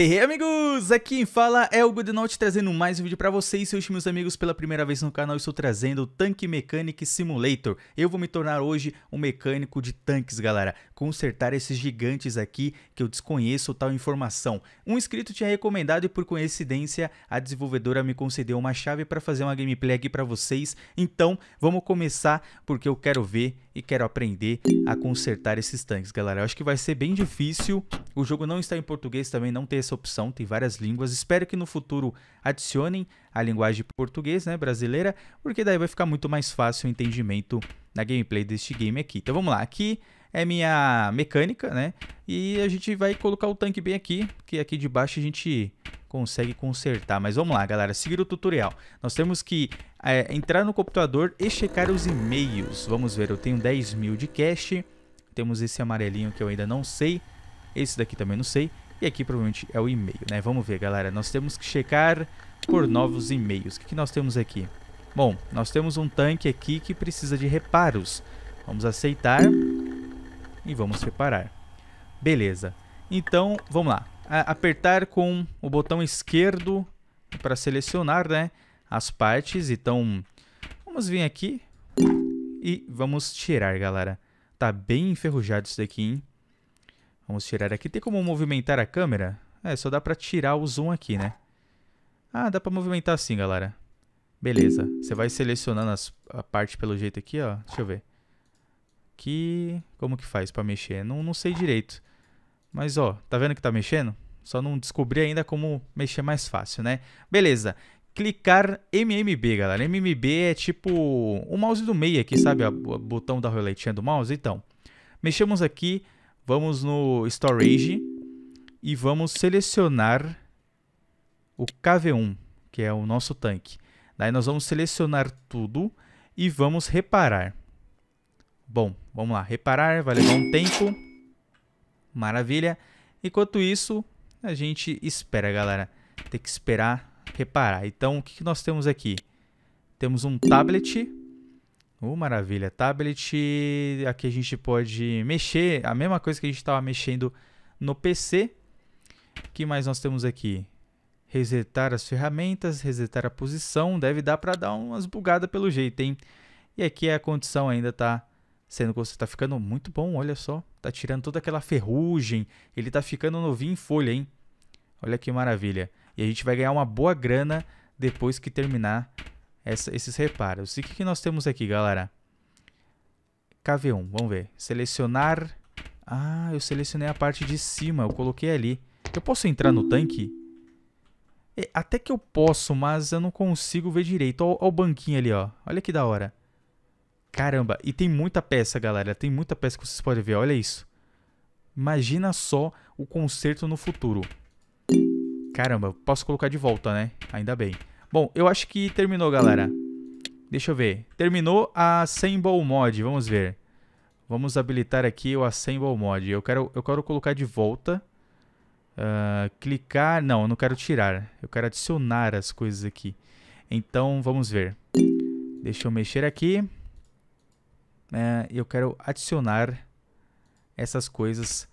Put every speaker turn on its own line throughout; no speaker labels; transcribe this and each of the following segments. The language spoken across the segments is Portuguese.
Hey, hey amigos, aqui quem fala é o Goodnote trazendo mais um vídeo para vocês, seus meus amigos, pela primeira vez no canal estou trazendo o Tank Mechanic Simulator. Eu vou me tornar hoje um mecânico de tanques, galera, consertar esses gigantes aqui que eu desconheço tal informação. Um inscrito tinha recomendado e por coincidência a desenvolvedora me concedeu uma chave para fazer uma gameplay aqui para vocês, então vamos começar porque eu quero ver e quero aprender a consertar esses tanques, galera. Eu acho que vai ser bem difícil. O jogo não está em português também, não tem essa opção, tem várias línguas. Espero que no futuro adicionem a linguagem português, né, brasileira, porque daí vai ficar muito mais fácil o entendimento na gameplay deste game aqui. Então vamos lá, aqui é minha mecânica, né? E a gente vai colocar o tanque bem aqui, que aqui de baixo a gente consegue consertar. Mas vamos lá, galera, seguir o tutorial. Nós temos que é, entrar no computador e checar os e-mails. Vamos ver, eu tenho 10 mil de cache. Temos esse amarelinho que eu ainda não sei. Esse daqui também não sei. E aqui provavelmente é o e-mail, né? Vamos ver, galera. Nós temos que checar por novos e-mails. O que, que nós temos aqui? Bom, nós temos um tanque aqui que precisa de reparos. Vamos aceitar e vamos reparar. Beleza. Então, vamos lá apertar com o botão esquerdo para selecionar né, as partes. Então, vamos vir aqui e vamos tirar, galera. Tá bem enferrujado isso daqui, hein? Vamos tirar aqui. Tem como movimentar a câmera? É, só dá pra tirar o zoom aqui, né? Ah, dá pra movimentar assim, galera. Beleza. Você vai selecionando as, a parte pelo jeito aqui, ó. Deixa eu ver. Aqui, como que faz pra mexer? Não, não sei direito. Mas, ó, tá vendo que tá mexendo? Só não descobri ainda como mexer mais fácil, né? Beleza. Clicar MMB, galera. MMB é tipo o mouse do meio aqui, sabe? O botão da roletinha do mouse. Então, mexemos aqui. Vamos no Storage e vamos selecionar o KV1, que é o nosso tanque. Daí nós vamos selecionar tudo e vamos reparar. Bom, vamos lá. Reparar vai levar um tempo. Maravilha. Enquanto isso, a gente espera, galera. Tem que esperar reparar. Então, o que, que nós temos aqui? Temos um tablet. Oh, maravilha. Tablet, aqui a gente pode mexer, a mesma coisa que a gente estava mexendo no PC. O que mais nós temos aqui? Resetar as ferramentas, resetar a posição. Deve dar para dar umas bugadas pelo jeito, hein? E aqui a condição ainda está sendo que você está ficando muito bom, olha só. Está tirando toda aquela ferrugem. Ele está ficando novinho em folha, hein? Olha que maravilha. E a gente vai ganhar uma boa grana depois que terminar essa, esses reparos. E o que, que nós temos aqui, galera? KV1, vamos ver. Selecionar... Ah, eu selecionei a parte de cima, eu coloquei ali. Eu posso entrar no tanque? É, até que eu posso, mas eu não consigo ver direito. Olha o banquinho ali, ó. Olha que da hora. Caramba, e tem muita peça, galera. Tem muita peça que vocês podem ver, olha isso. Imagina só o concerto no futuro. Caramba, posso colocar de volta, né? Ainda bem. Bom, eu acho que terminou, galera. Deixa eu ver. Terminou a Assemble Mod, vamos ver. Vamos habilitar aqui o Assemble Mod. Eu quero, eu quero colocar de volta. Uh, clicar... Não, eu não quero tirar. Eu quero adicionar as coisas aqui. Então, vamos ver. Deixa eu mexer aqui né, eu quero adicionar essas coisas.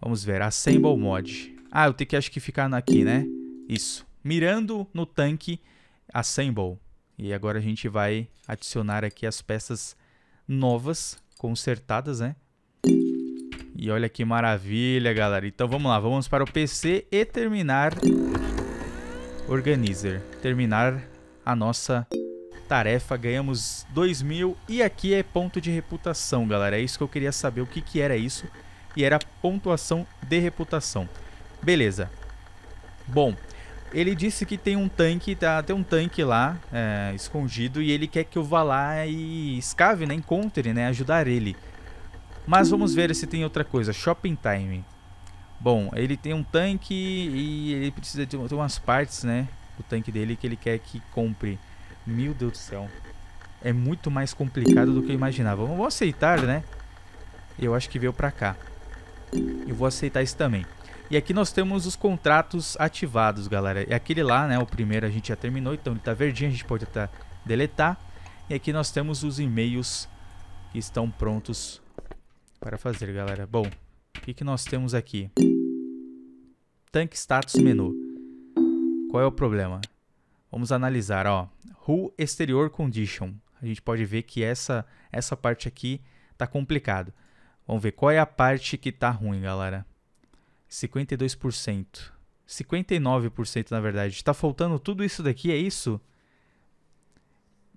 Vamos ver, assemble mod. Ah, eu tenho que acho que ficar aqui, né? Isso. Mirando no tanque, assemble. E agora a gente vai adicionar aqui as peças novas, consertadas, né? E olha que maravilha, galera. Então vamos lá, vamos para o PC e terminar Organizer. Terminar a nossa tarefa, ganhamos 2 mil e aqui é ponto de reputação, galera. É isso que eu queria saber, o que, que era isso. E era pontuação de reputação. Beleza. Bom, ele disse que tem um tanque, tá, tem um tanque lá é, escondido e ele quer que eu vá lá e escave, né, encontre, né, ajudar ele. Mas vamos ver se tem outra coisa. Shopping time. Bom, ele tem um tanque e ele precisa de, umas partes, né, do tanque dele que ele quer que compre. Meu Deus do céu. É muito mais complicado do que eu imaginava. Vamos aceitar, né? Eu acho que veio pra cá. Eu vou aceitar isso também. E aqui nós temos os contratos ativados, galera. É aquele lá, né? O primeiro a gente já terminou, então ele tá verdinho, a gente pode até deletar. E aqui nós temos os e-mails que estão prontos para fazer, galera. Bom, o que, que nós temos aqui? Tank status menu. Qual é o problema? Vamos analisar, ó. Rule Exterior Condition. A gente pode ver que essa, essa parte aqui tá complicado. Vamos ver qual é a parte que tá ruim, galera. 52%. 59% na verdade. Tá faltando tudo isso daqui, é isso?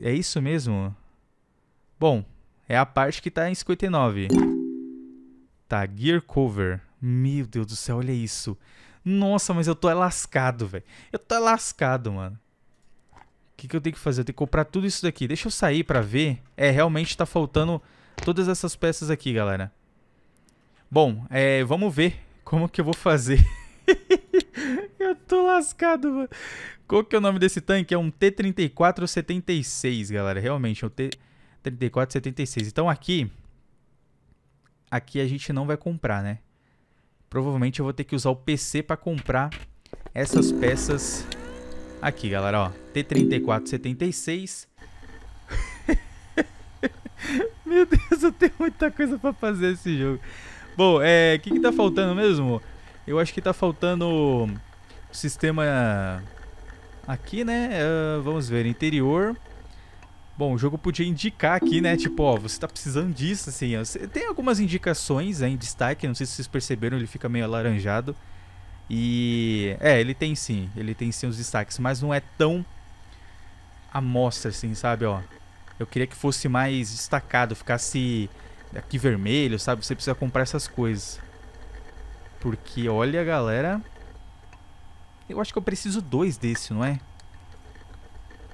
É isso mesmo? Bom, é a parte que tá em 59. Tá, gear cover. Meu Deus do céu, olha isso. Nossa, mas eu tô é lascado, velho. Eu tô é lascado, mano que, que eu tenho que fazer? Eu tenho que comprar tudo isso daqui. Deixa eu sair pra ver. É, realmente tá faltando todas essas peças aqui, galera. Bom, é, vamos ver como que eu vou fazer. eu tô lascado, mano. Qual que é o nome desse tanque? É um T-3476, galera. Realmente, é um T-3476. Então aqui... Aqui a gente não vai comprar, né? Provavelmente eu vou ter que usar o PC pra comprar essas peças Aqui, galera, ó. T3476. Meu Deus, eu tenho muita coisa pra fazer esse jogo. Bom, é... O que que tá faltando mesmo? Eu acho que tá faltando... o Sistema... Aqui, né? Uh, vamos ver. Interior... Bom, o jogo podia indicar aqui, né? Tipo, ó, você tá precisando disso, assim. Ó. Tem algumas indicações né, em destaque, não sei se vocês perceberam, ele fica meio alaranjado. E é, ele tem sim, ele tem sim os destaques, mas não é tão a mostra assim, sabe, ó. Eu queria que fosse mais destacado, ficasse aqui vermelho, sabe? Você precisa comprar essas coisas. Porque olha, galera, eu acho que eu preciso dois desse, não é?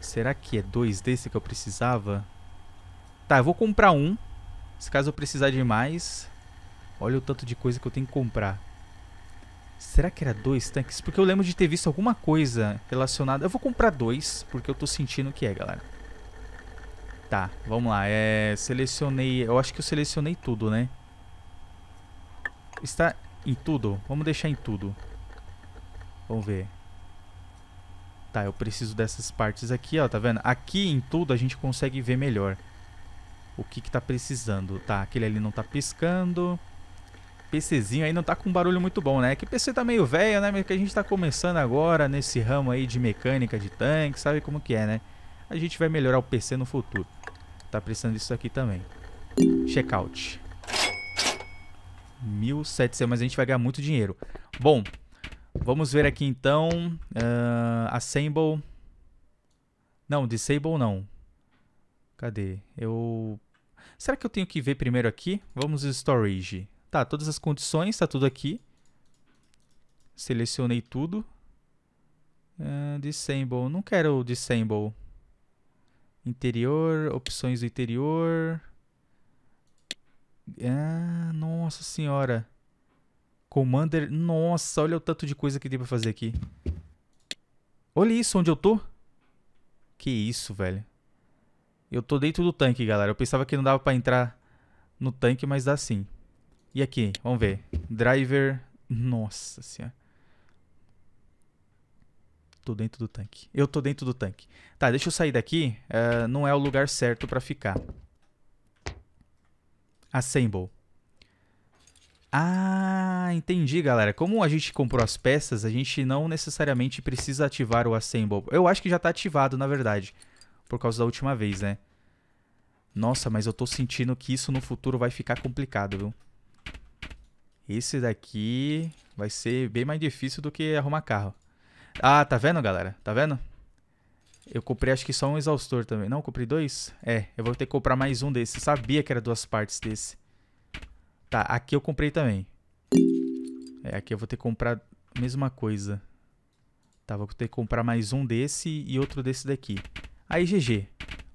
Será que é dois desse que eu precisava? Tá, eu vou comprar um. Se caso eu precisar de mais. Olha o tanto de coisa que eu tenho que comprar. Será que era dois tanques? Porque eu lembro de ter visto alguma coisa relacionada. Eu vou comprar dois, porque eu tô sentindo que é, galera. Tá, vamos lá. É, selecionei... Eu acho que eu selecionei tudo, né? Está em tudo? Vamos deixar em tudo. Vamos ver. Tá, eu preciso dessas partes aqui, ó. Tá vendo? Aqui em tudo a gente consegue ver melhor. O que que tá precisando. Tá, aquele ali não tá piscando. PCzinho aí não tá com um barulho muito bom, né? Que PC tá meio velho, né? Que a gente tá começando agora nesse ramo aí de mecânica de tanque, sabe como que é, né? A gente vai melhorar o PC no futuro. Tá precisando disso aqui também. Checkout. 1.700, mas a gente vai ganhar muito dinheiro. Bom, vamos ver aqui então. Uh, assemble. Não, disable não. Cadê? Eu... Será que eu tenho que ver primeiro aqui? Vamos storage. Tá, todas as condições, tá tudo aqui. Selecionei tudo. Uh, ah, disable, não quero disable. Interior, opções do interior. Ah, nossa senhora. Commander, nossa, olha o tanto de coisa que tem pra fazer aqui. Olha isso, onde eu tô. Que isso, velho. Eu tô dentro do tanque, galera. Eu pensava que não dava pra entrar no tanque, mas dá sim. E aqui, vamos ver. Driver. Nossa senhora. Tô dentro do tanque. Eu tô dentro do tanque. Tá, deixa eu sair daqui. Uh, não é o lugar certo pra ficar. Assemble. Ah, entendi, galera. Como a gente comprou as peças, a gente não necessariamente precisa ativar o Assemble. Eu acho que já tá ativado, na verdade. Por causa da última vez, né? Nossa, mas eu tô sentindo que isso no futuro vai ficar complicado, viu? Esse daqui vai ser bem mais difícil do que arrumar carro. Ah, tá vendo, galera? Tá vendo? Eu comprei acho que só um exaustor também. Não, comprei dois? É, eu vou ter que comprar mais um desse. Eu sabia que era duas partes desse. Tá, aqui eu comprei também. É, aqui eu vou ter que comprar a mesma coisa. Tá, vou ter que comprar mais um desse e outro desse daqui. Aí, GG.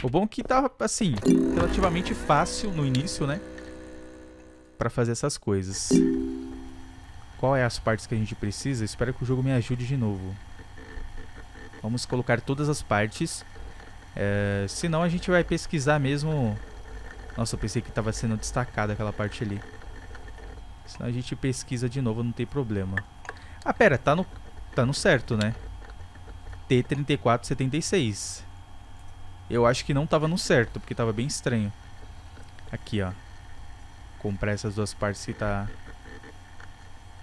O bom é que tá, assim, relativamente fácil no início, né? para fazer essas coisas. Qual é as partes que a gente precisa? Espero que o jogo me ajude de novo. Vamos colocar todas as partes. É, senão a gente vai pesquisar mesmo... Nossa, eu pensei que estava sendo destacada aquela parte ali. Senão a gente pesquisa de novo, não tem problema. Ah, pera, tá no, tá no certo, né? T3476. Eu acho que não tava no certo, porque tava bem estranho. Aqui, ó comprar essas duas partes que tá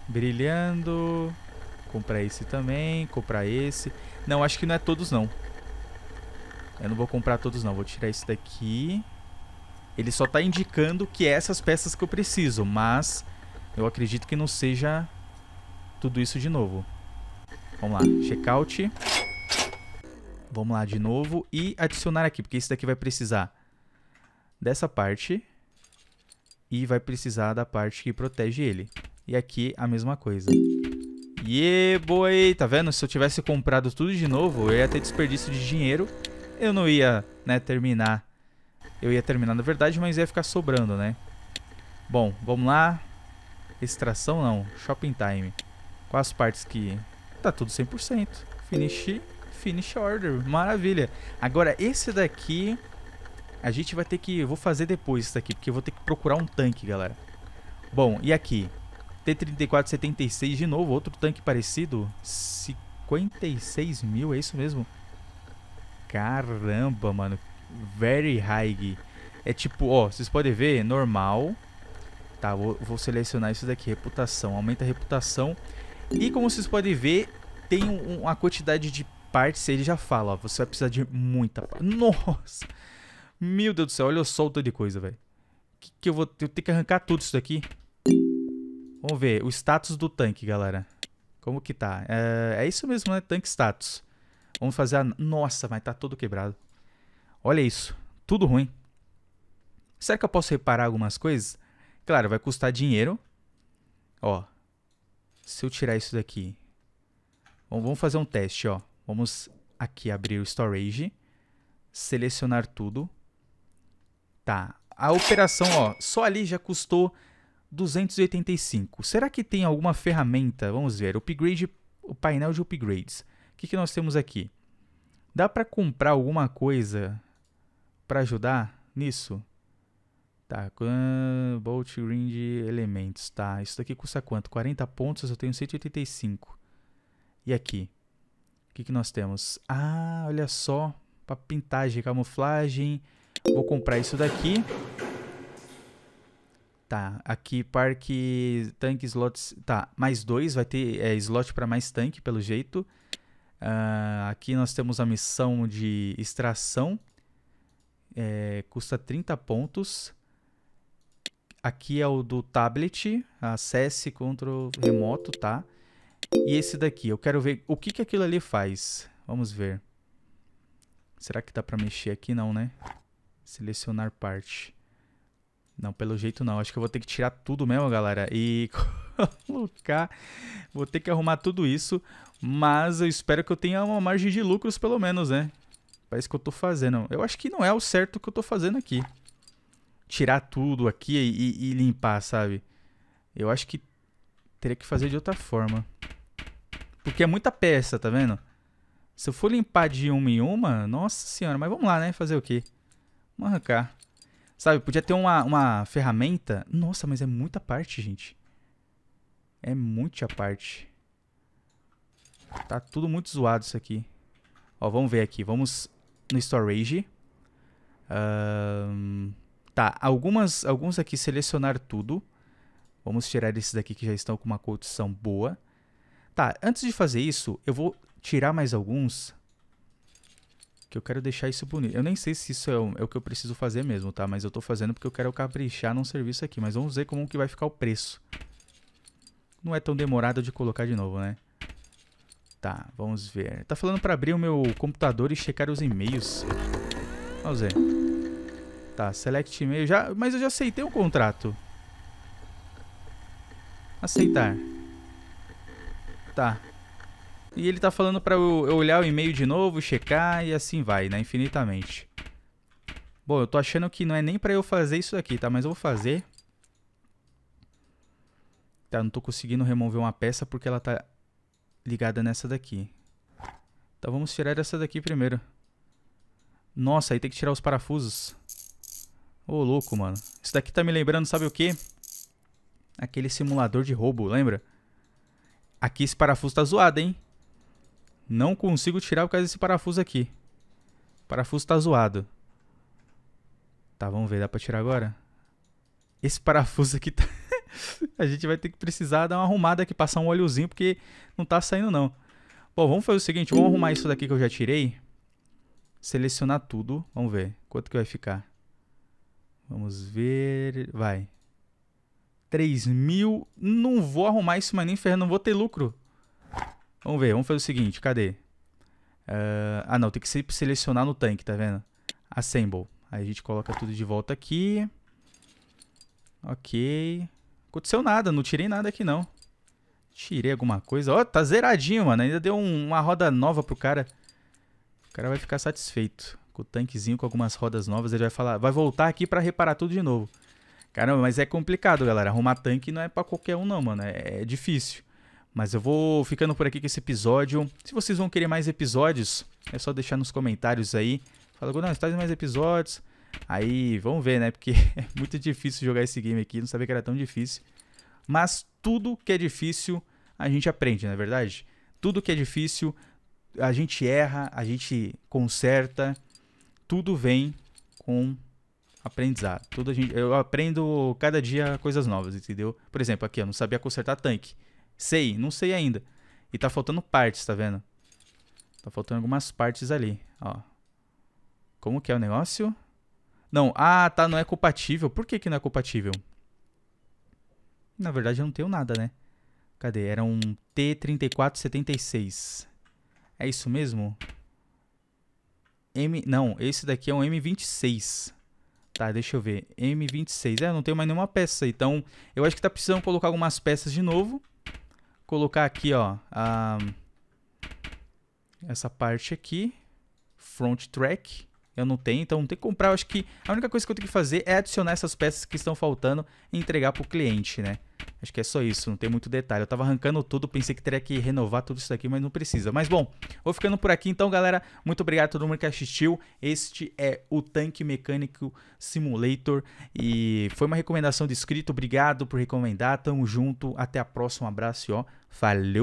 brilhando. Comprar esse também, comprar esse. Não, acho que não é todos não. Eu não vou comprar todos não, vou tirar esse daqui. Ele só tá indicando que é essas peças que eu preciso, mas eu acredito que não seja tudo isso de novo. Vamos lá, checkout. Vamos lá de novo e adicionar aqui, porque isso daqui vai precisar dessa parte e vai precisar da parte que protege ele. E aqui a mesma coisa. Yeah, boy! Tá vendo? Se eu tivesse comprado tudo de novo, eu ia ter desperdício de dinheiro. Eu não ia, né, terminar. Eu ia terminar, na verdade, mas ia ficar sobrando, né? Bom, vamos lá. Extração não. Shopping time. quais as partes que... Tá tudo 100%. Finish, finish order. Maravilha. Agora, esse daqui... A gente vai ter que... Vou fazer depois isso aqui, porque eu vou ter que procurar um tanque, galera. Bom, e aqui? T-34-76 de novo, outro tanque parecido. 56 mil, é isso mesmo? Caramba, mano. Very high. É tipo, ó, vocês podem ver, normal. Tá, vou, vou selecionar isso daqui, reputação. Aumenta a reputação. E como vocês podem ver, tem um, uma quantidade de partes, ele já fala, ó, você vai precisar de muita... Nossa! Meu Deus do céu, olha o solto de coisa, velho. Que que eu vou... Eu tenho que arrancar tudo isso daqui. Vamos ver. O status do tanque, galera. Como que tá? É, é isso mesmo, né? Tanque status. Vamos fazer a... Nossa, mas tá todo quebrado. Olha isso. Tudo ruim. Será que eu posso reparar algumas coisas? Claro, vai custar dinheiro. Ó. Se eu tirar isso daqui. vamos fazer um teste, ó. Vamos aqui abrir o storage. Selecionar tudo. Tá. A operação, ó, só ali já custou 285. Será que tem alguma ferramenta? Vamos ver. Upgrade, o painel de upgrades. O que, que nós temos aqui? Dá para comprar alguma coisa para ajudar nisso? Tá, Bolt Ring Elementos, tá. Isso daqui custa quanto? 40 pontos, eu tenho 185. E aqui? O que, que nós temos? Ah, olha só, para pintagem, camuflagem, Vou comprar isso daqui. Tá, aqui parque, tanque, slots... Tá, mais dois, vai ter é, slot para mais tanque, pelo jeito. Uh, aqui nós temos a missão de extração. É, custa 30 pontos. Aqui é o do tablet, acesse o remoto, tá? E esse daqui, eu quero ver o que, que aquilo ali faz. Vamos ver. Será que dá pra mexer aqui? Não, né? Selecionar parte. Não, pelo jeito não. Acho que eu vou ter que tirar tudo mesmo, galera. E colocar... Vou ter que arrumar tudo isso. Mas eu espero que eu tenha uma margem de lucros, pelo menos, né? parece que eu tô fazendo. Eu acho que não é o certo que eu tô fazendo aqui. Tirar tudo aqui e, e limpar, sabe? Eu acho que teria que fazer de outra forma. Porque é muita peça, tá vendo? Se eu for limpar de uma em uma, nossa senhora, mas vamos lá, né? Fazer o quê? Vamos arrancar. Sabe, podia ter uma, uma ferramenta. Nossa, mas é muita parte, gente. É muita parte. Tá tudo muito zoado isso aqui. Ó, vamos ver aqui. Vamos no storage. Um, tá, algumas, alguns aqui selecionar tudo. Vamos tirar esses daqui que já estão com uma condição boa. Tá, antes de fazer isso, eu vou tirar mais alguns que eu quero deixar isso bonito. Eu nem sei se isso é o, é o, que eu preciso fazer mesmo, tá? Mas eu tô fazendo porque eu quero caprichar num serviço aqui. Mas vamos ver como que vai ficar o preço. Não é tão demorado de colocar de novo, né? Tá, vamos ver. Tá falando pra abrir o meu computador e checar os e-mails. Vamos ver. Tá, select e-mail. Já, mas eu já aceitei o contrato. Aceitar. Tá. E ele tá falando para eu, olhar o e-mail de novo, checar e assim vai, né? Infinitamente. Bom, eu tô achando que não é nem para eu fazer isso aqui, tá? Mas eu vou fazer. Tá, não tô conseguindo remover uma peça porque ela tá ligada nessa daqui. Então vamos tirar essa daqui primeiro. Nossa, aí tem que tirar os parafusos. Ô, oh, louco, mano. Isso daqui tá me lembrando, sabe o quê? Aquele simulador de roubo, lembra? Aqui esse parafuso tá zoado, hein? Não consigo tirar por causa desse parafuso aqui. O parafuso tá zoado. Tá, vamos ver. Dá pra tirar agora? Esse parafuso aqui tá... a gente vai ter que precisar dar uma arrumada aqui, passar um óleozinho, porque não tá saindo não. Bom, vamos fazer o seguinte. Vamos arrumar isso daqui que eu já tirei. Selecionar tudo. Vamos ver. Quanto que vai ficar? Vamos ver... Vai. 3 mil. Não vou arrumar isso, mas nem ferro. Não vou ter lucro. Vamos ver, vamos fazer o seguinte, cadê? Uh, ah, não, tem que sempre selecionar no tanque, tá vendo? Assemble. Aí a gente coloca tudo de volta aqui. Ok. Aconteceu nada, não tirei nada aqui não. Tirei alguma coisa. Ó, oh, tá zeradinho, mano. Ainda deu um, uma roda nova pro cara. O cara vai ficar satisfeito. Com o tanquezinho, com algumas rodas novas, ele vai falar... Vai voltar aqui pra reparar tudo de novo. Caramba, mas é complicado, galera. Arrumar tanque não é pra qualquer um não, mano. É, é difícil. Mas eu vou ficando por aqui com esse episódio. Se vocês vão querer mais episódios, é só deixar nos comentários aí. Fala, Gunnar, faz mais episódios. Aí, vamos ver, né? Porque é muito difícil jogar esse game aqui, não sabia que era tão difícil. Mas tudo que é difícil, a gente aprende, não é verdade? Tudo que é difícil, a gente erra, a gente conserta. Tudo vem com aprendizado. Tudo a gente, eu aprendo cada dia coisas novas, entendeu? Por exemplo, aqui eu não sabia consertar tanque. Sei, não sei ainda. E tá faltando partes, tá vendo? Tá faltando algumas partes ali, ó. Como que é o negócio? Não, ah, tá, não é compatível. Por que que não é compatível? Na verdade eu não tenho nada, né? Cadê? Era um T3476. É isso mesmo? M... Não, esse daqui é um M26. Tá, deixa eu ver. M26. É, não tenho mais nenhuma peça. Então, eu acho que tá precisando colocar algumas peças de novo colocar aqui, ó, a, essa parte aqui, front track eu não tenho, então não tem que comprar. Eu acho que a única coisa que eu tenho que fazer é adicionar essas peças que estão faltando e entregar pro cliente, né? Acho que é só isso, não tem muito detalhe. Eu tava arrancando tudo, pensei que teria que renovar tudo isso daqui, mas não precisa. Mas bom, vou ficando por aqui então, galera. Muito obrigado a todo mundo que assistiu. Este é o Tanque Mecânico Simulator e foi uma recomendação de inscrito. Obrigado por recomendar. Tamo junto, até a próxima. Um abraço e ó, valeu!